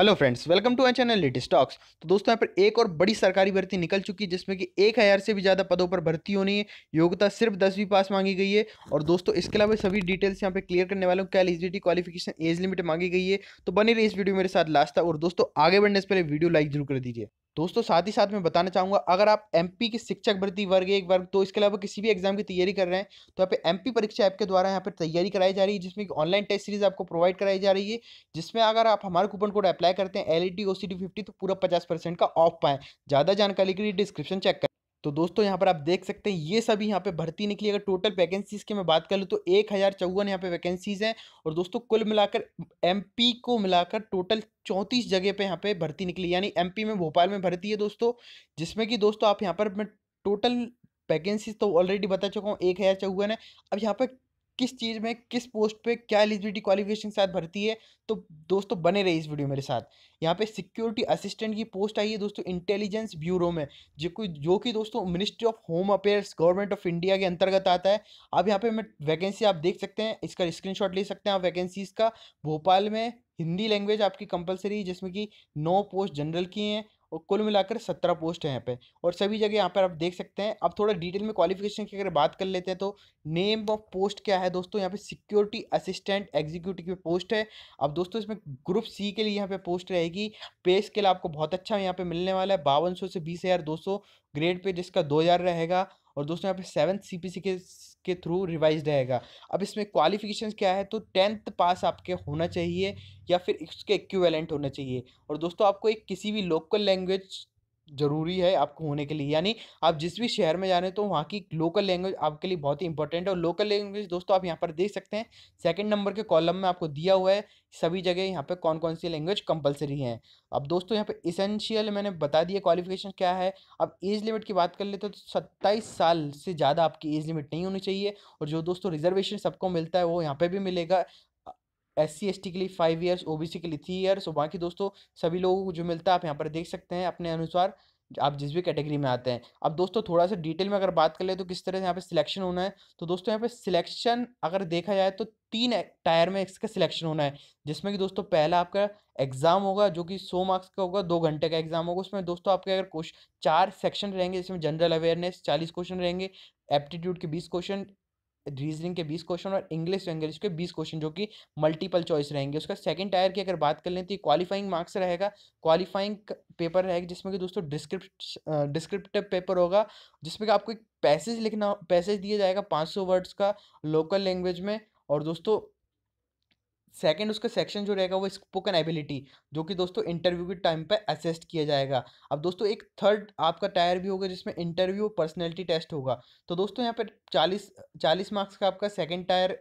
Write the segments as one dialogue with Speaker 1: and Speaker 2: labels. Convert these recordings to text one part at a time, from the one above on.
Speaker 1: hello friends welcome to I channel latest talks तो दोस्तों यहाँ पर एक और बड़ी सरकारी भर्ती निकल चुकी है जिसमें कि एक हज़ार से भी ज़्यादा पदों पर भर्ती होनी है योग्यता सिर्फ दसवीं पास मांगी गई है और दोस्तों इसके अलावा सभी डिटेल्स यहाँ पे क्लियर करने वालों हूँ क्या एलिजिबिलिटी क्वालिफिकेशन एज लिमिट मांगी गई है तो बनी रही इस वीडियो मेरे साथ लास्ट था और दोस्तों आगे बढ़ने से पहले वीडियो लाइक जरूर कर दीजिए दोस्तों साथ ही साथ मैं बताना चाहूँगा अगर आप एमपी की शिक्षक वृद्धि वर्ग एक वर्ग तो इसके अलावा किसी भी एग्जाम की तैयारी कर रहे हैं तो यहाँ पे एमपी परीक्षा ऐप के द्वारा यहाँ पर तैयारी कराई जा रही है जिसमें ऑनलाइन टेस्ट सीरीज आपको प्रोवाइड कराई जा रही है जिसमें अगर आप हमारे कूपन कोड अप्लाई करते हैं L E T O C T fifty तो पूरा पचास परसेंट का ऑफ पाएँ ज़्यादा जानकारी के लिए डिस्क्रिप्शन चेक तो दोस्तों यहाँ पर आप देख सकते हैं ये सभी यहाँ पे भर्ती निकली अगर टोटल वैकेंसीज़ की मैं बात कर लूँ तो एक हज़ार चौवन यहाँ पे वैकेंसीज़ हैं और दोस्तों कुल मिलाकर एमपी को मिलाकर टोटल चौंतीस जगह पे यहाँ पे भर्ती निकली यानी एमपी में भोपाल में भर्ती है दोस्तों जिसमें कि दोस्तों आप यहाँ पर मैं टोटल वैकेंसीज तो ऑलरेडी बता चुका हूँ एक हज़ार चौवन है अब यहाँ पर किस चीज़ में किस पोस्ट पे क्या एलिजिबिलिटी क्वालिफिकेशन के साथ भर्ती है तो दोस्तों बने रहिए इस वीडियो मेरे साथ यहाँ पे सिक्योरिटी असिस्टेंट की पोस्ट आई है दोस्तों इंटेलिजेंस ब्यूरो में जो कि जो कि दोस्तों ministry of home affairs government of India के अंतर्गत आता है अब यहाँ पे मैं वैकेंसी आप देख सकते हैं इसका स्क्रीन ले सकते हैं आप वैकेंसीज़ का भोपाल में हिंदी लैंग्वेज आपकी कंपलसरी जिसमें कि नौ पोस्ट जनरल की हैं और कुल मिलाकर सत्रह पोस्ट है यहाँ पे और सभी जगह यहाँ पर आप देख सकते हैं अब थोड़ा डिटेल में क्वालिफिकेशन की अगर बात कर लेते हैं तो नेम ऑफ पोस्ट क्या है दोस्तों यहाँ पे सिक्योरिटी असिस्टेंट एग्जीक्यूटिव पोस्ट है अब दोस्तों इसमें ग्रुप सी के लिए यहाँ पे पोस्ट रहेगी पे स्केल आपको बहुत अच्छा यहाँ पे मिलने वाला है बावन से बीस ग्रेड पे जिसका दो रहेगा और दोस्तों यहाँ पे सेवन्थ सी पी के के थ्रू रिवाइज रहेगा अब इसमें क्वालिफिकेशन क्या है तो टेंथ पास आपके होना चाहिए या फिर इसके इक्विवेलेंट होना चाहिए और दोस्तों आपको एक किसी भी लोकल लैंग्वेज ज़रूरी है आपको होने के लिए यानी आप जिस भी शहर में जा रहे हो तो वहाँ की लोकल लैंग्वेज आपके लिए बहुत ही इंपॉर्टेंट है और लोकल लैंग्वेज दोस्तों आप यहाँ पर देख सकते हैं सेकंड नंबर के कॉलम में आपको दिया हुआ है सभी जगह यहाँ पे कौन कौन सी लैंग्वेज कंपलसरी है अब दोस्तों यहाँ पे इसेंशियल मैंने बता दिया क्वालिफिकेशन क्या है अब एज लिमिट की बात कर लेते तो सत्ताईस साल से ज़्यादा आपकी एज लिमिट नहीं होनी चाहिए और जो दोस्तों रिजर्वेशन सबको मिलता है वो यहाँ पर भी मिलेगा एस सी के लिए फाइव ईयर्स ओ के लिए थ्री ईयर्स और बाकी दोस्तों सभी लोगों को जो मिलता है आप यहाँ पर देख सकते हैं अपने अनुसार आप जिस भी कैटेगरी में आते हैं अब दोस्तों थोड़ा सा डिटेल में अगर बात कर ले तो किस तरह से यहाँ पे सिलेक्शन होना है तो दोस्तों यहाँ पे सिलेक्शन अगर देखा जाए तो तीन टायर में इसका सिलेक्शन होना है जिसमें कि दोस्तों पहला आपका एग्ज़ाम होगा जो कि सौ मार्क्स का होगा दो घंटे का एग्ज़ाम होगा उसमें दोस्तों आपके अगर कुछ चार सेक्शन रहेंगे जिसमें जनरल अवेयरनेस चालीस क्वेश्चन रहेंगे एप्टीट्यूड के बीस क्वेश्चन रीजनिंग के बीस क्वेश्चन और इंग्लिश लैंग्वेज के बीस क्वेश्चन जो कि मल्टीपल चॉइस रहेंगे उसका सेकंड टायर की अगर बात कर लें तो क्वालिफाइंग मार्क्स रहेगा क्वालिफाइंग पेपर रहेगा जिसमें कि दोस्तों डिस्क्रिप्ट डिस्क्रिप्टिव पेपर होगा जिसमें कि आपको एक पैसेज लिखना पैसेज दिया जाएगा पाँच वर्ड्स का लोकल लैंग्वेज में और दोस्तों सेकेंड उसका सेक्शन जो रहेगा वो स्पोकन एबिलिटी जो कि दोस्तों इंटरव्यू के टाइम पर असेस्ट किया जाएगा अब दोस्तों एक थर्ड आपका टायर भी होगा जिसमें इंटरव्यू और पर्सनैलिटी टेस्ट होगा तो दोस्तों यहाँ पर चालीस चालीस मार्क्स का आपका सेकेंड टायर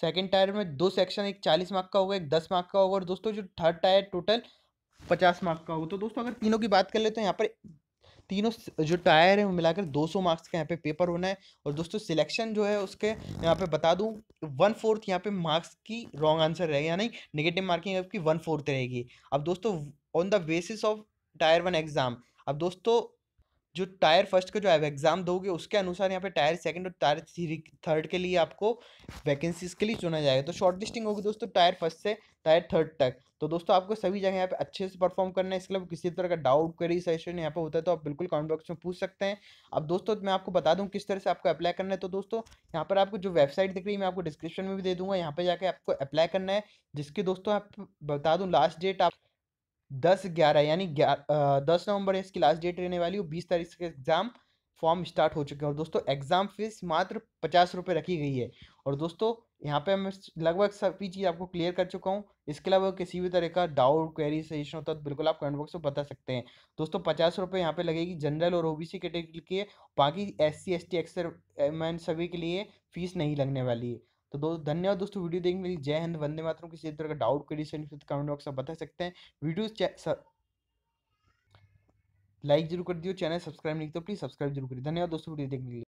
Speaker 1: सेकेंड टायर में दो सेक्शन एक चालीस मार्क का होगा एक दस मार्क का होगा और दोस्तों जो थर्ड टायर टोटल पचास मार्क का होगा तो दोस्तों अगर तीनों की बात कर ले तो यहाँ पर तीनों जो टायर है मिलाकर 200 मार्क्स का यहाँ पे पेपर होना है और दोस्तों सिलेक्शन जो है उसके यहाँ पे बता दूँ वन फोर्थ यहाँ पे मार्क्स की रॉन्ग आंसर रहेगा यानी नेगेटिव मार्किंग आपकी वन फोर्थ रहेगी अब दोस्तों on the basis of tier one exam अब दोस्तों जो टायर फर्स्ट का जो एग्ज़ाम दोगे उसके अनुसार यहाँ पे टायर सेकंड और टायर थ्री थर्ड के लिए आपको वैकेंसीज के लिए चुना जाएगा तो शॉर्ट लिस्टिंग होगी दोस्तों टायर फर्स्ट से टायर थर्ड तक तो दोस्तों आपको सभी जगह यहाँ पे अच्छे से परफॉर्म करना है इसके अलावा किसी तरह का डाउट क्वेरी सेशन यहाँ पे होता है तो आप बिल्कुल कमेंट बॉक्स में पूछ सकते हैं अब दोस्तों मैं आपको बता दूँ किस तरह से आपको अप्लाई करना है तो दोस्तों यहाँ पर आपको जो वेबसाइट दिख रही है मैं आपको डिस्क्रिप्शन में भी दे दूँगा यहाँ पर जाकर आपको अप्लाई करना है जिसकी दोस्तों आप बता दूँ लास्ट डेट आप दस ग्यारह यानी दस नवंबर इसकी लास्ट डेट रहने वाली और बीस तारीख से एग्ज़ाम फॉर्म स्टार्ट हो चुके हैं और दोस्तों एग्ज़ाम फीस मात्र पचास रुपये रखी गई है और दोस्तों यहाँ पे मैं लगभग सभी चीज़ आपको क्लियर कर चुका हूँ इसके अलावा किसी भी तरह का डाउट क्वेरी सजेशन होता है तो बिल्कुल आप कमेंट बॉक्स में बता सकते हैं दोस्तों पचास रुपये यहाँ पे लगेगी जनरल और ओबीसी कैटेगरी के लिए बाकी एस सी एस टी एक्सर सभी के लिए फ़ीस नहीं लगने वाली है तो दोस्तों धन्यवाद दोस्तों वीडियो देखने के लिए जय हिंद वंदे मातरम किसी तरह का डाउट क्वेश्चन कमेंट बॉक्स में बता सकते हैं वीडियो लाइक जरूर कर दियो चैनल सब्सक्राइब नहीं तो प्लीज सब्सक्राइब जरूर करिए धन्यवाद दोस्तों वीडियो देखने के लिए